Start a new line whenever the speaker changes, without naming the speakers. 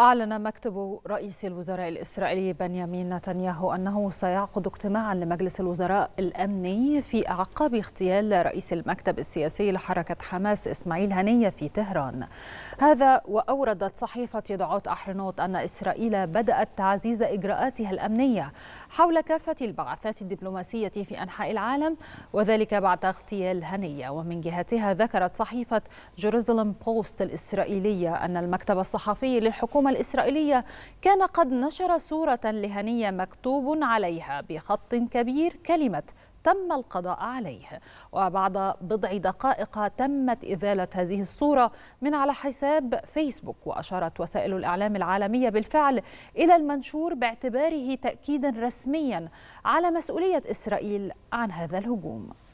أعلن مكتب رئيس الوزراء الإسرائيلي بنيامين نتنياهو أنه سيعقد اجتماعا لمجلس الوزراء الأمني في أعقاب اغتيال رئيس المكتب السياسي لحركة حماس إسماعيل هنية في طهران هذا وأوردت صحيفة يدعوت أحرنوت أن إسرائيل بدأت تعزيز إجراءاتها الأمنية حول كافة البعثات الدبلوماسية في أنحاء العالم وذلك بعد اغتيال هنية ومن جهتها ذكرت صحيفة جيروزلم بوست الإسرائيلية أن المكتب الصحفي للحكومة الإسرائيلية كان قد نشر صورة لهنية مكتوب عليها بخط كبير كلمة تم القضاء عليه وبعد بضع دقائق تمت إزالة هذه الصورة من على حساب فيسبوك وأشارت وسائل الإعلام العالمية بالفعل إلى المنشور باعتباره تأكيدا رسميا على مسؤولية إسرائيل عن هذا الهجوم